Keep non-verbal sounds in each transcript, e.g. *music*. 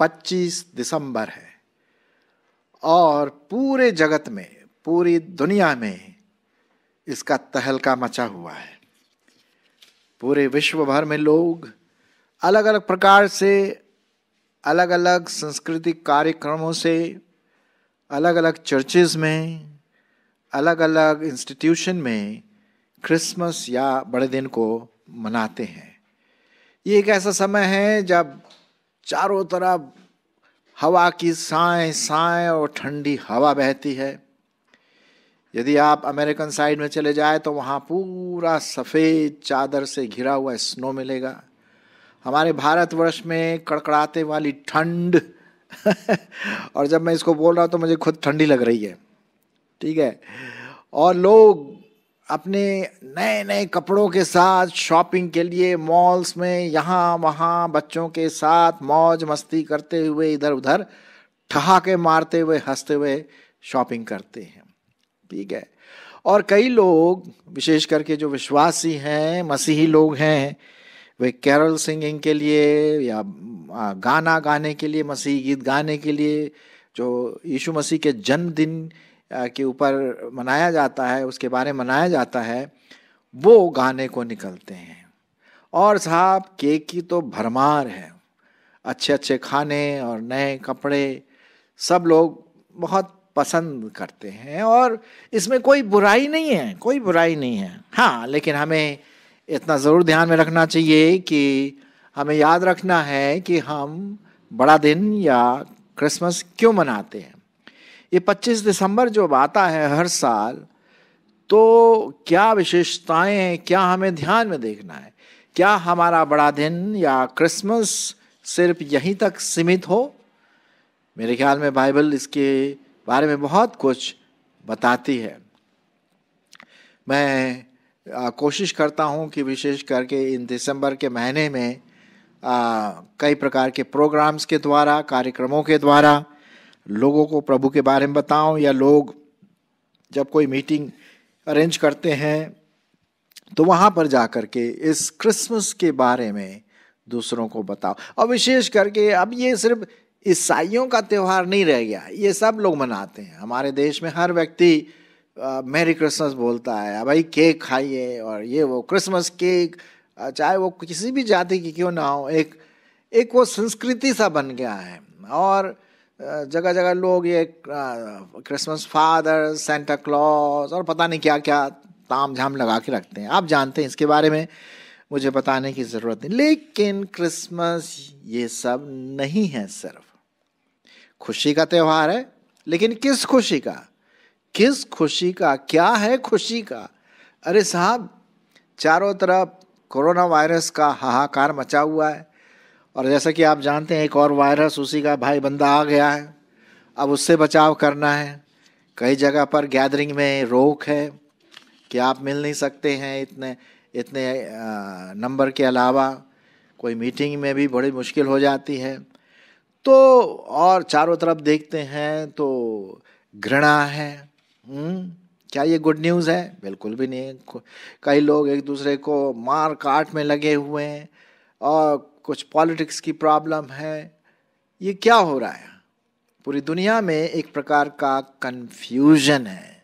25 दिसंबर है और पूरे जगत में पूरी दुनिया में इसका तहलका मचा हुआ है पूरे विश्व भर में लोग अलग अलग प्रकार से अलग अलग सांस्कृतिक कार्यक्रमों से अलग अलग चर्चेज में अलग अलग इंस्टीट्यूशन में क्रिसमस या बड़े दिन को मनाते हैं ये एक ऐसा समय है जब चारों तरफ हवा की साए साए और ठंडी हवा बहती है यदि आप अमेरिकन साइड में चले जाए तो वहाँ पूरा सफ़ेद चादर से घिरा हुआ स्नो मिलेगा हमारे भारतवर्ष में कड़कड़ाते वाली ठंड *laughs* और जब मैं इसको बोल रहा हूँ तो मुझे खुद ठंडी लग रही है ठीक है और लोग अपने नए नए कपड़ों के साथ शॉपिंग के लिए मॉल्स में यहाँ वहाँ बच्चों के साथ मौज मस्ती करते हुए इधर उधर ठहाके मारते हुए हंसते हुए शॉपिंग करते हैं ठीक है और कई लोग विशेष करके जो विश्वासी हैं मसीही लोग हैं वे कैरल सिंगिंग के लिए या गाना गाने के लिए मसीही गीत गाने के लिए जो यीशु मसीह के जन्मदिन के ऊपर मनाया जाता है उसके बारे में मनाया जाता है वो गाने को निकलते हैं और साहब केक की तो भरमार है अच्छे अच्छे खाने और नए कपड़े सब लोग बहुत पसंद करते हैं और इसमें कोई बुराई नहीं है कोई बुराई नहीं है हाँ लेकिन हमें इतना ज़रूर ध्यान में रखना चाहिए कि हमें याद रखना है कि हम बड़ा दिन या क्रिसमस क्यों मनाते हैं ये 25 दिसंबर जो आता है हर साल तो क्या विशेषताएं हैं क्या हमें ध्यान में देखना है क्या हमारा बड़ा दिन या क्रिसमस सिर्फ यहीं तक सीमित हो मेरे ख्याल में बाइबल इसके बारे में बहुत कुछ बताती है मैं कोशिश करता हूँ कि विशेष करके इन दिसंबर के महीने में आ, कई प्रकार के प्रोग्राम्स के द्वारा कार्यक्रमों के द्वारा लोगों को प्रभु के बारे में बताओ या लोग जब कोई मीटिंग अरेंज करते हैं तो वहाँ पर जा कर के इस क्रिसमस के बारे में दूसरों को बताओ और विशेष करके अब ये सिर्फ ईसाइयों का त्यौहार नहीं रह गया ये सब लोग मनाते हैं हमारे देश में हर व्यक्ति मैरी क्रिसमस बोलता है भाई केक खाइए और ये वो क्रिसमस केक चाहे वो किसी भी जाति की क्यों ना हो एक एक वो संस्कृति सा बन गया है और जगह जगह लोग ये क्रिसमस फादर सेंटा क्लॉज और पता नहीं क्या क्या ताम झाम लगा के रखते हैं आप जानते हैं इसके बारे में मुझे बताने की ज़रूरत नहीं लेकिन क्रिसमस ये सब नहीं है सिर्फ खुशी का त्यौहार है लेकिन किस खुशी का किस खुशी का क्या है खुशी का अरे साहब चारों तरफ कोरोना वायरस का हाहाकार मचा हुआ है और जैसा कि आप जानते हैं एक और वायरस उसी का भाई बंदा आ गया है अब उससे बचाव करना है कई जगह पर गैदरिंग में रोक है कि आप मिल नहीं सकते हैं इतने इतने नंबर के अलावा कोई मीटिंग में भी बड़ी मुश्किल हो जाती है तो और चारों तरफ देखते हैं तो घृणा है हुँ? हम्म, क्या ये गुड न्यूज़ है बिल्कुल भी नहीं कई लोग एक दूसरे को मार काट में लगे हुए हैं और कुछ पॉलिटिक्स की प्रॉब्लम है ये क्या हो रहा है पूरी दुनिया में एक प्रकार का कन्फ्यूजन है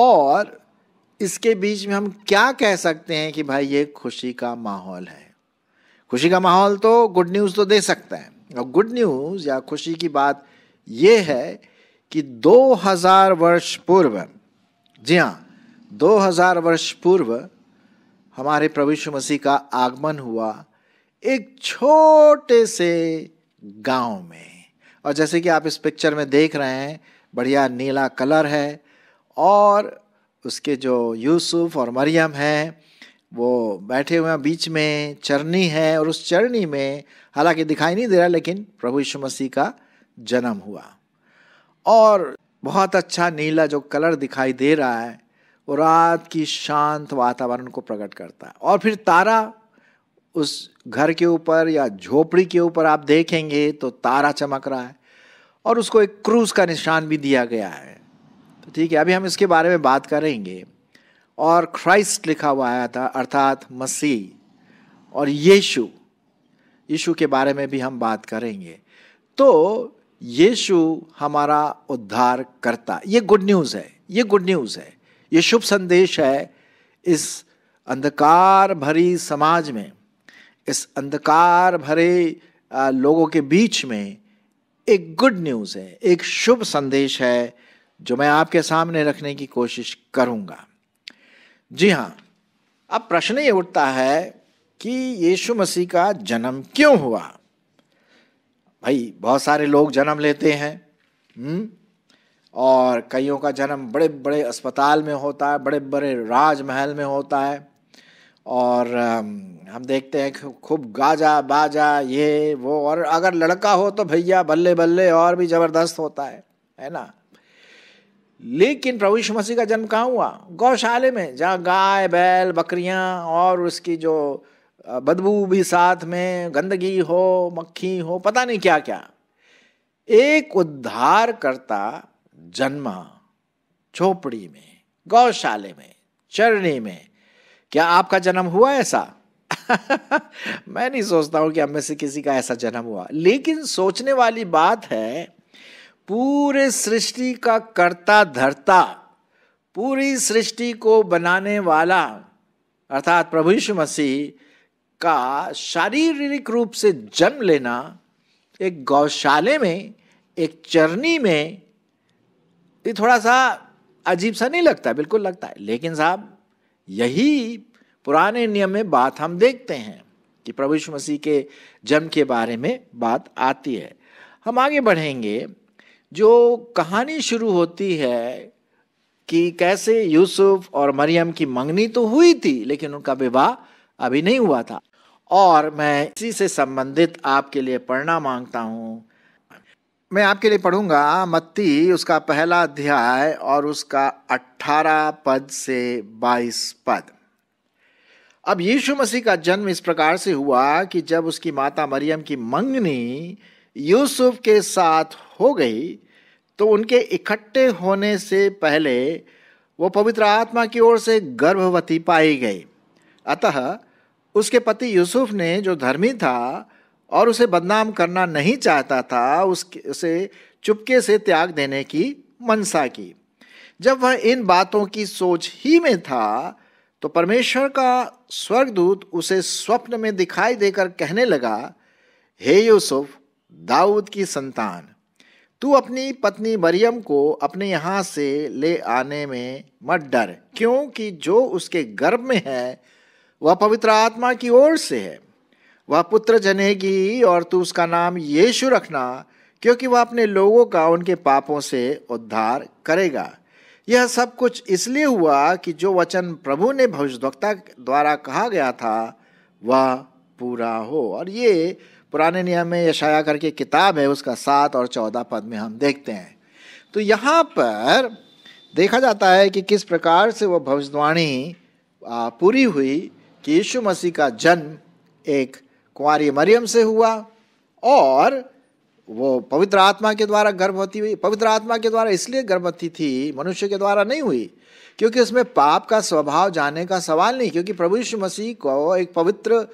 और इसके बीच में हम क्या कह सकते हैं कि भाई ये खुशी का माहौल है खुशी का माहौल तो गुड न्यूज़ तो दे सकता है और गुड न्यूज़ या खुशी की बात यह है कि 2000 वर्ष पूर्व जी हाँ 2000 वर्ष पूर्व हमारे प्रभु मसीह का आगमन हुआ एक छोटे से गांव में और जैसे कि आप इस पिक्चर में देख रहे हैं बढ़िया नीला कलर है और उसके जो यूसुफ और मरियम हैं वो बैठे हुए हैं बीच में चरनी है और उस चरनी में हालांकि दिखाई नहीं दे रहा लेकिन प्रभु यीशु मसीह का जन्म हुआ और बहुत अच्छा नीला जो कलर दिखाई दे रहा है वो रात की शांत वातावरण को प्रकट करता है और फिर तारा उस घर के ऊपर या झोपड़ी के ऊपर आप देखेंगे तो तारा चमक रहा है और उसको एक क्रूज का निशान भी दिया गया है तो ठीक है अभी हम इसके बारे में बात करेंगे और क्राइस्ट लिखा हुआ आया था अर्थात मसीह और यीशु यीशु के बारे में भी हम बात करेंगे तो यीशु हमारा उद्धार करता ये गुड न्यूज़ है ये गुड न्यूज़ है ये शुभ संदेश है इस अंधकार भरी समाज में इस अंधकार भरे लोगों के बीच में एक गुड न्यूज़ है एक शुभ संदेश है जो मैं आपके सामने रखने की कोशिश करूँगा जी हाँ अब प्रश्न ये उठता है कि यीशु मसीह का जन्म क्यों हुआ भाई बहुत सारे लोग जन्म लेते हैं हुँ? हम्म, और कईयों का जन्म बड़े बड़े अस्पताल में होता है बड़े बड़े राजमहल में होता है और हम देखते हैं खूब गाजा बाजा ये वो और अगर लड़का हो तो भैया बल्ले बल्ले और भी ज़बरदस्त होता है है ना लेकिन प्रभु यीशु मसीह का जन्म कहाँ हुआ गौशाले में जहाँ गाय बैल बकरियाँ और उसकी जो बदबू भी साथ में गंदगी हो मक्खी हो पता नहीं क्या क्या एक उद्धार करता जन्मा झोपड़ी में गौशाले में चरणी में क्या आपका जन्म हुआ ऐसा *laughs* मैं नहीं सोचता हूं कि हम में से किसी का ऐसा जन्म हुआ लेकिन सोचने वाली बात है पूरे सृष्टि का कर्ता धरता पूरी सृष्टि को बनाने वाला अर्थात प्रभु यीशु मसीह का शारीरिक रूप से जन्म लेना एक गौशाले में एक चरनी में ये थोड़ा सा अजीब सा नहीं लगता बिल्कुल लगता है लेकिन साहब यही पुराने नियम में बात हम देखते हैं कि प्रभु यीशु मसीह के जन्म के बारे में बात आती है हम आगे बढ़ेंगे जो कहानी शुरू होती है कि कैसे यूसुफ और मरियम की मंगनी तो हुई थी लेकिन उनका विवाह अभी नहीं हुआ था और मैं इसी से संबंधित आपके लिए पढ़ना मांगता हूँ मैं आपके लिए पढ़ूंगा मत्ती उसका पहला अध्याय और उसका अट्ठारह पद से बाईस पद अब यीशु मसीह का जन्म इस प्रकार से हुआ कि जब उसकी माता मरियम की मंगनी यूसुफ के साथ हो गई तो उनके इकट्ठे होने से पहले वो पवित्र आत्मा की ओर से गर्भवती पाई गई अतः उसके पति यूसुफ ने जो धर्मी था और उसे बदनाम करना नहीं चाहता था उसके उसे चुपके से त्याग देने की मनसा की जब वह इन बातों की सोच ही में था तो परमेश्वर का स्वर्गदूत उसे स्वप्न में दिखाई देकर कहने लगा हे यूसुफ दाऊद की संतान तू अपनी पत्नी मरियम को अपने यहाँ से ले आने में मत डर क्योंकि जो उसके गर्भ में है वह पवित्र आत्मा की ओर से है वह पुत्र जनेगी और तू उसका नाम यीशु रखना क्योंकि वह अपने लोगों का उनके पापों से उद्धार करेगा यह सब कुछ इसलिए हुआ कि जो वचन प्रभु ने भविष्यवक्ता द्वारा कहा गया था वह पूरा हो और ये पुराने नियम में यशाया करके किताब है उसका सात और चौदह पद में हम देखते हैं तो यहाँ पर देखा जाता है कि किस प्रकार से वह भविष्यवाणी पूरी हुई कि यीशु मसीह का जन्म एक कुंवारी मरियम से हुआ और वो पवित्र आत्मा के द्वारा गर्भवती हुई पवित्र आत्मा के द्वारा इसलिए गर्भवती थी मनुष्य के द्वारा नहीं हुई क्योंकि उसमें पाप का स्वभाव जाने का सवाल नहीं क्योंकि प्रभु यीशु मसीह को एक पवित्र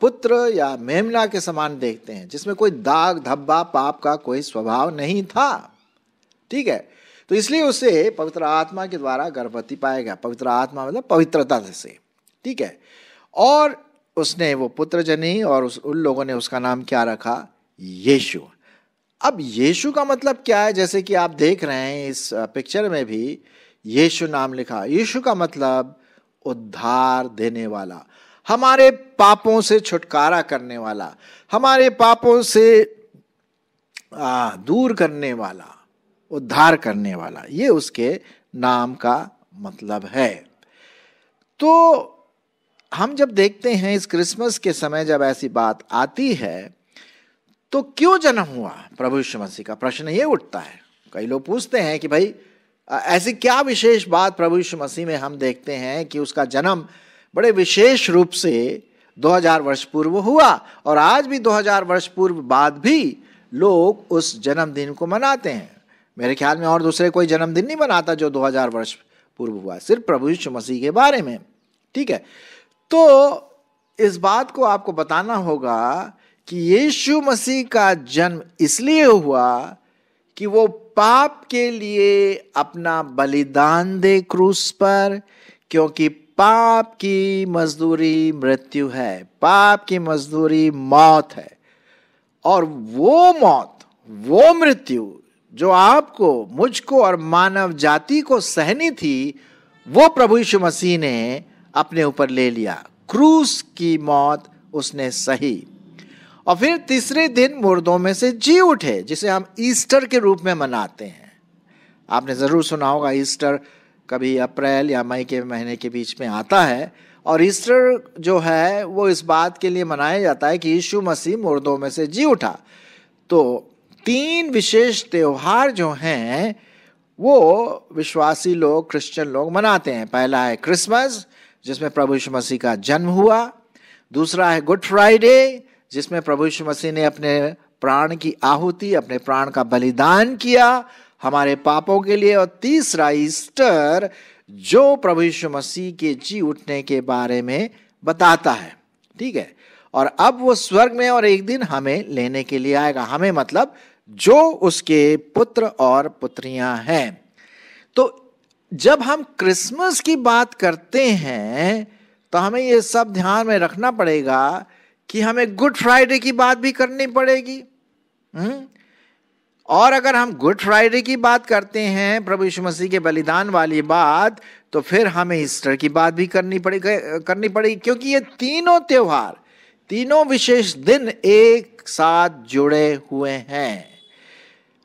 पुत्र या मेमना के समान देखते हैं जिसमें कोई दाग धब्बा पाप का कोई स्वभाव नहीं था ठीक है तो इसलिए उसे पवित्र आत्मा के द्वारा गर्भवती पाया गया पवित्र आत्मा मतलब पवित्रता से ठीक है और उसने वो पुत्र जनी और उस उन लोगों ने उसका नाम क्या रखा यीशु अब यीशु का मतलब क्या है जैसे कि आप देख रहे हैं इस पिक्चर में भी यीशु नाम लिखा यीशु का मतलब उद्धार देने वाला हमारे पापों से छुटकारा करने वाला हमारे पापों से आ, दूर करने वाला उद्धार करने वाला ये उसके नाम का मतलब है तो हम जब देखते हैं इस क्रिसमस के समय जब ऐसी बात आती है तो क्यों जन्म हुआ प्रभु यीशु मसीह का प्रश्न ये उठता है कई लोग पूछते हैं कि भाई ऐसी क्या विशेष बात प्रभु यीशु मसीह में हम देखते हैं कि उसका जन्म बड़े विशेष रूप से 2000 वर्ष पूर्व हुआ और आज भी 2000 वर्ष पूर्व बाद भी लोग उस जन्मदिन को मनाते हैं मेरे ख्याल में और दूसरे कोई जन्मदिन नहीं मनाता जो 2000 वर्ष पूर्व हुआ सिर्फ प्रभु यीशु मसीह के बारे में ठीक है तो इस बात को आपको बताना होगा कि यीशु मसीह का जन्म इसलिए हुआ कि वो पाप के लिए अपना बलिदान दे क्रूस पर क्योंकि पाप की मजदूरी मृत्यु है पाप की मजदूरी मौत है और वो मौत वो मृत्यु जो आपको मुझको और मानव जाति को सहनी थी वो प्रभु यीशु मसीह ने अपने ऊपर ले लिया क्रूस की मौत उसने सही और फिर तीसरे दिन मुर्दों में से जी उठे जिसे हम ईस्टर के रूप में मनाते हैं आपने ज़रूर सुना होगा ईस्टर कभी अप्रैल या मई के महीने के बीच में आता है और ईस्टर जो है वो इस बात के लिए मनाया जाता है कि यीशु मसीह मुर्दों में से जी उठा तो तीन विशेष त्यौहार जो हैं वो विश्वासी लोग क्रिश्चियन लोग मनाते हैं पहला है क्रिसमस जिसमें प्रभु यीशु मसीह का जन्म हुआ दूसरा है गुड फ्राइडे जिसमें प्रभु यीशु मसीह ने अपने प्राण की आहुति अपने प्राण का बलिदान किया हमारे पापों के लिए और तीसरा ईस्टर जो प्रभु यीशु मसीह के जी उठने के बारे में बताता है ठीक है और अब वो स्वर्ग में और एक दिन हमें लेने के लिए आएगा हमें मतलब जो उसके पुत्र और पुत्रियां हैं तो जब हम क्रिसमस की बात करते हैं तो हमें ये सब ध्यान में रखना पड़ेगा कि हमें गुड फ्राइडे की बात भी करनी पड़ेगी हुँ? हम्म? और अगर हम गुड फ्राइडे की बात करते हैं प्रभु यीशु मसीह के बलिदान वाली बात तो फिर हमें ईस्टर की बात भी करनी पड़ेगी करनी पड़ेगी क्योंकि ये तीनों त्यौहार तीनों विशेष दिन एक साथ जुड़े हुए हैं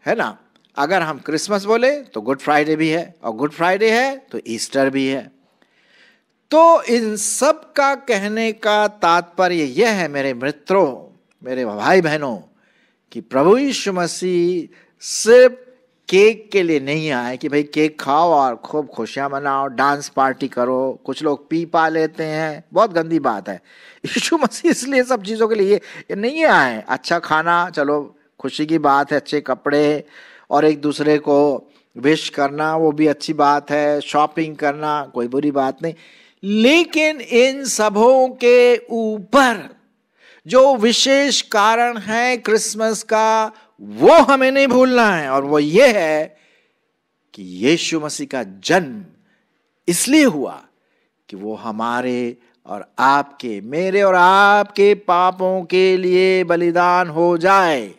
है ना अगर हम क्रिसमस बोले तो गुड फ्राइडे भी है और गुड फ्राइडे है तो ईस्टर भी है तो इन सब का कहने का तात्पर्य यह है मेरे मित्रों मेरे भाई बहनों कि प्रभु यीशु मसीह सिर्फ केक के लिए नहीं आए कि भाई केक खाओ और खूब खुशियाँ मनाओ डांस पार्टी करो कुछ लोग पी पा लेते हैं बहुत गंदी बात है यीशु मसीह इसलिए सब चीज़ों के लिए नहीं आए अच्छा खाना चलो खुशी की बात है अच्छे कपड़े और एक दूसरे को विश करना वो भी अच्छी बात है शॉपिंग करना कोई बुरी बात नहीं लेकिन इन सबों के ऊपर जो विशेष कारण है क्रिसमस का वो हमें नहीं भूलना है और वो ये है कि यीशु मसीह का जन्म इसलिए हुआ कि वो हमारे और आपके मेरे और आपके पापों के लिए बलिदान हो जाए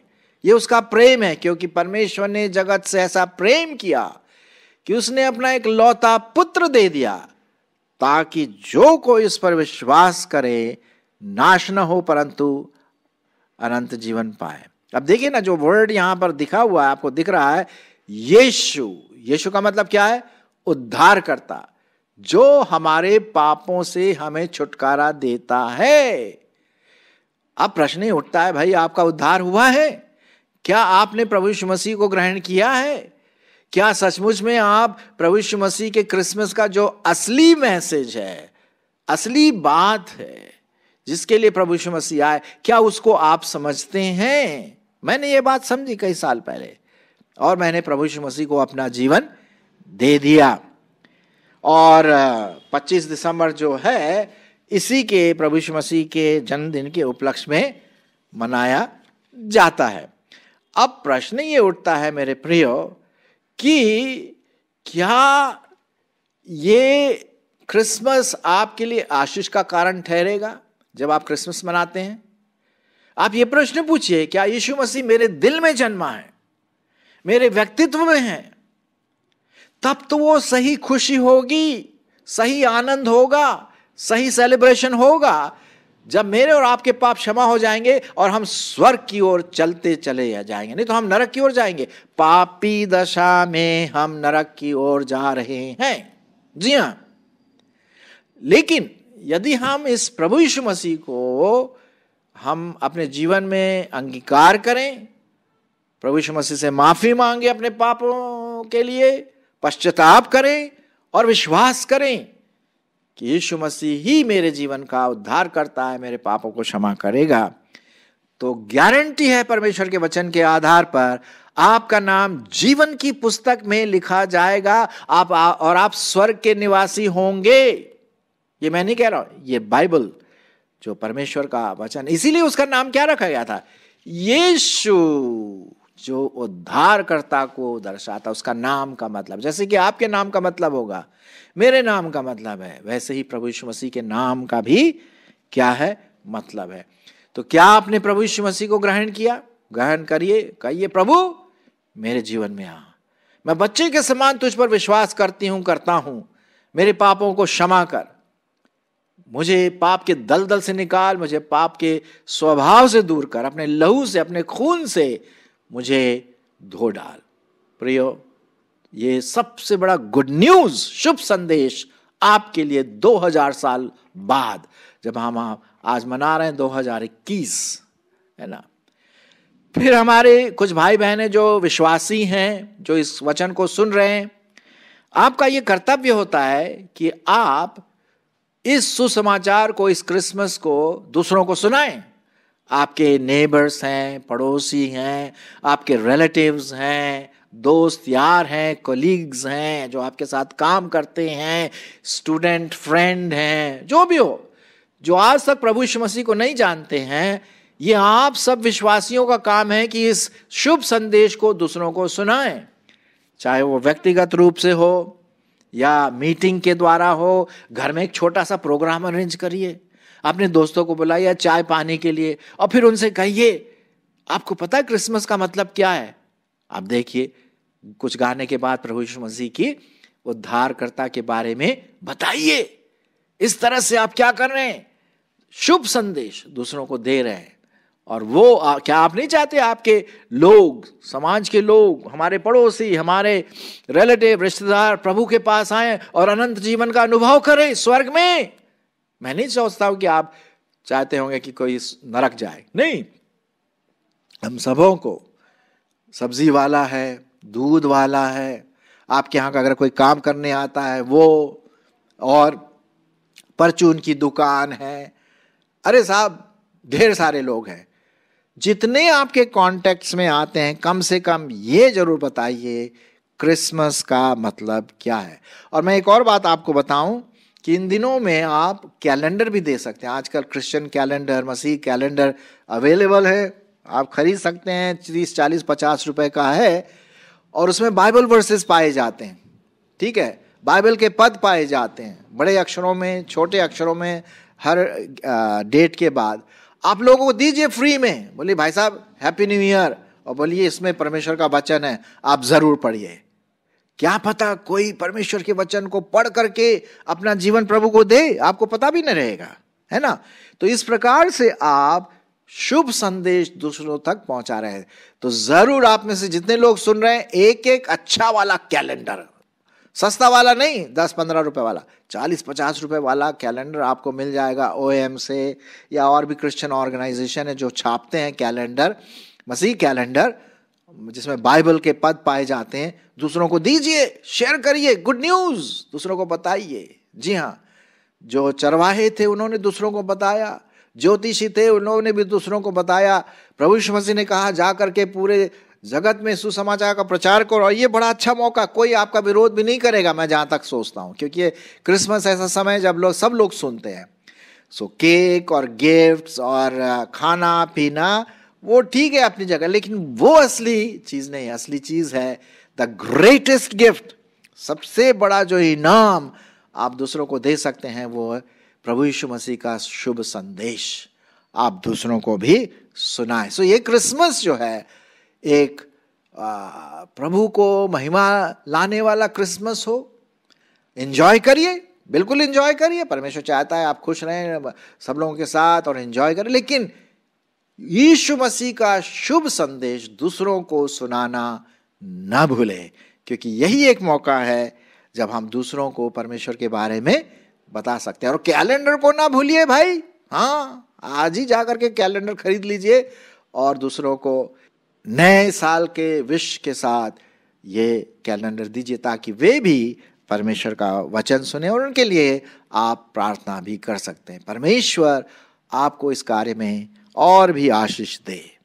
ये उसका प्रेम है क्योंकि परमेश्वर ने जगत से ऐसा प्रेम किया कि उसने अपना एक लौता पुत्र दे दिया ताकि जो कोई इस पर विश्वास करे नाश न हो परंतु अनंत जीवन पाए अब देखिए ना जो वर्ड यहां पर दिखा हुआ है आपको दिख रहा है यीशु यीशु का मतलब क्या है उद्धार करता जो हमारे पापों से हमें छुटकारा देता है अब प्रश्न ही उठता है भाई आपका उद्धार हुआ है क्या आपने प्रभु मसीह को ग्रहण किया है क्या सचमुच में आप प्रभुष मसीह के क्रिसमस का जो असली मैसेज है असली बात है जिसके लिए प्रभु मसीह आए क्या उसको आप समझते हैं मैंने ये बात समझी कई साल पहले और मैंने प्रभुष मसीह को अपना जीवन दे दिया और 25 दिसंबर जो है इसी के प्रभुष मसीह के जन्मदिन के उपलक्ष्य में मनाया जाता है अब प्रश्न ये उठता है मेरे प्रियो कि क्या ये क्रिसमस आपके लिए आशीष का कारण ठहरेगा जब आप क्रिसमस मनाते हैं आप ये प्रश्न पूछिए क्या यीशु मसीह मेरे दिल में जन्मा है मेरे व्यक्तित्व में है तब तो वो सही खुशी होगी सही आनंद होगा सही सेलिब्रेशन होगा जब मेरे और आपके पाप क्षमा हो जाएंगे और हम स्वर्ग की ओर चलते चले जाएंगे नहीं तो हम नरक की ओर जाएंगे पापी दशा में हम नरक की ओर जा रहे हैं जी हाँ लेकिन यदि हम इस प्रभु यीशु मसीह को हम अपने जीवन में अंगीकार करें प्रभु यीशु मसीह से माफ़ी मांगे अपने पापों के लिए पश्चाताप करें और विश्वास करें कि यीशु मसीह ही मेरे जीवन का उद्धार करता है मेरे पापों को क्षमा करेगा तो गारंटी है परमेश्वर के वचन के आधार पर आपका नाम जीवन की पुस्तक में लिखा जाएगा आप आ, और आप स्वर्ग के निवासी होंगे ये मैं नहीं कह रहा हूं ये बाइबल जो परमेश्वर का वचन इसीलिए उसका नाम क्या रखा गया था यीशु जो उद्धारकर्ता को दर्शाता उसका नाम का मतलब जैसे कि आपके नाम का मतलब होगा मेरे नाम का मतलब है वैसे ही प्रभु यीशु मसीह के नाम का भी क्या है मतलब है तो क्या आपने प्रभु यीशु मसीह को ग्रहण किया ग्रहण करिए कहिए प्रभु मेरे जीवन में आ मैं बच्चे के समान तुझ पर विश्वास करती हूं करता हूं मेरे पापों को क्षमा कर मुझे पाप के दलदल से निकाल मुझे पाप के स्वभाव से दूर कर अपने लहू से अपने खून से मुझे धो डाल प्रियो ये सबसे बड़ा गुड न्यूज शुभ संदेश आपके लिए 2000 साल बाद जब हम आज मना रहे हैं 2021 है ना फिर हमारे कुछ भाई बहनें जो विश्वासी हैं जो इस वचन को सुन रहे हैं आपका ये कर्तव्य होता है कि आप इस सुसमाचार को इस क्रिसमस को दूसरों को सुनाएं आपके नेबर्स हैं पड़ोसी हैं आपके रिलेटिव्स हैं दोस्त यार हैं कोलीग्स हैं जो आपके साथ काम करते हैं स्टूडेंट फ्रेंड हैं जो भी हो जो आज तक प्रभु मसीह को नहीं जानते हैं ये आप सब विश्वासियों का काम है कि इस शुभ संदेश को दूसरों को सुनाएं चाहे वो व्यक्तिगत रूप से हो या मीटिंग के द्वारा हो घर में एक छोटा सा प्रोग्राम अरेंज करिए अपने दोस्तों को बुलाइए चाय पानी के लिए और फिर उनसे कहिए आपको पता है क्रिसमस का मतलब क्या है आप देखिए कुछ गाने के बाद प्रभु यीशु मसीह की उद्धारकर्ता के बारे में बताइए इस तरह से आप क्या कर रहे हैं शुभ संदेश दूसरों को दे रहे हैं और वो आ, क्या आप नहीं चाहते आपके लोग समाज के लोग हमारे पड़ोसी हमारे रिलेटिव रिश्तेदार प्रभु के पास आए और अनंत जीवन का अनुभव करें स्वर्ग में मैं नहीं सोचता हूं कि आप चाहते होंगे कि कोई नरक जाए नहीं हम सबों को सब्जी वाला है दूध वाला है आपके यहां का अगर कोई काम करने आता है वो और परचून की दुकान है अरे साहब ढेर सारे लोग हैं जितने आपके कॉन्टेक्ट्स में आते हैं कम से कम ये जरूर बताइए क्रिसमस का मतलब क्या है और मैं एक और बात आपको बताऊं कि इन दिनों में आप कैलेंडर भी दे सकते हैं आजकल क्रिश्चियन कैलेंडर मसीह कैलेंडर अवेलेबल है आप खरीद सकते हैं तीस चालीस पचास रुपए का है और उसमें बाइबल वर्सेस पाए जाते हैं ठीक है बाइबल के पद पाए जाते हैं बड़े अक्षरों में छोटे अक्षरों में हर डेट के बाद आप लोगों को दीजिए फ्री में बोलिए भाई साहब हैप्पी न्यू ईयर और बोलिए इसमें परमेश्वर का वचन है आप ज़रूर पढ़िए क्या पता कोई परमेश्वर के वचन को पढ़ करके अपना जीवन प्रभु को दे आपको पता भी नहीं रहेगा है ना तो इस प्रकार से आप शुभ संदेश दूसरों तक पहुंचा रहे हैं तो जरूर आप में से जितने लोग सुन रहे हैं एक एक अच्छा वाला कैलेंडर सस्ता वाला नहीं दस पंद्रह रुपए वाला चालीस पचास रुपए वाला कैलेंडर आपको मिल जाएगा ओ से या और भी क्रिश्चियन ऑर्गेनाइजेशन है जो छापते हैं कैलेंडर मसीह कैलेंडर जिसमें बाइबल के पद पाए जाते हैं दूसरों को दीजिए शेयर करिए गुड न्यूज़ दूसरों को बताइए जी हाँ जो चरवाहे थे उन्होंने दूसरों को बताया ज्योतिषी थे उन्होंने भी दूसरों को बताया प्रभु मसीह ने कहा जा करके पूरे जगत में सुसमाचार का प्रचार करो और ये बड़ा अच्छा मौका कोई आपका विरोध भी नहीं करेगा मैं जहाँ तक सोचता हूँ क्योंकि ये क्रिसमस ऐसा समय जब लोग सब लोग सुनते हैं सो so, केक और गिफ्ट्स और खाना पीना वो ठीक है अपनी जगह लेकिन वो असली चीज नहीं असली चीज है द ग्रेटेस्ट गिफ्ट सबसे बड़ा जो इनाम आप दूसरों को दे सकते हैं वो प्रभु यीशु मसीह का शुभ संदेश आप दूसरों को भी सुनाए सो so ये क्रिसमस जो है एक आ, प्रभु को महिमा लाने वाला क्रिसमस हो एंजॉय करिए बिल्कुल एंजॉय करिए परमेश्वर चाहता है आप खुश रहें सब लोगों के साथ और एंजॉय करें लेकिन यीशु मसीह का शुभ संदेश दूसरों को सुनाना ना भूले क्योंकि यही एक मौका है जब हम दूसरों को परमेश्वर के बारे में बता सकते हैं और कैलेंडर को ना भूलिए भाई हाँ आज ही जाकर के कैलेंडर खरीद लीजिए और दूसरों को नए साल के विश के साथ ये कैलेंडर दीजिए ताकि वे भी परमेश्वर का वचन सुने और उनके लिए आप प्रार्थना भी कर सकते हैं परमेश्वर आपको इस कार्य में और भी आशीष दे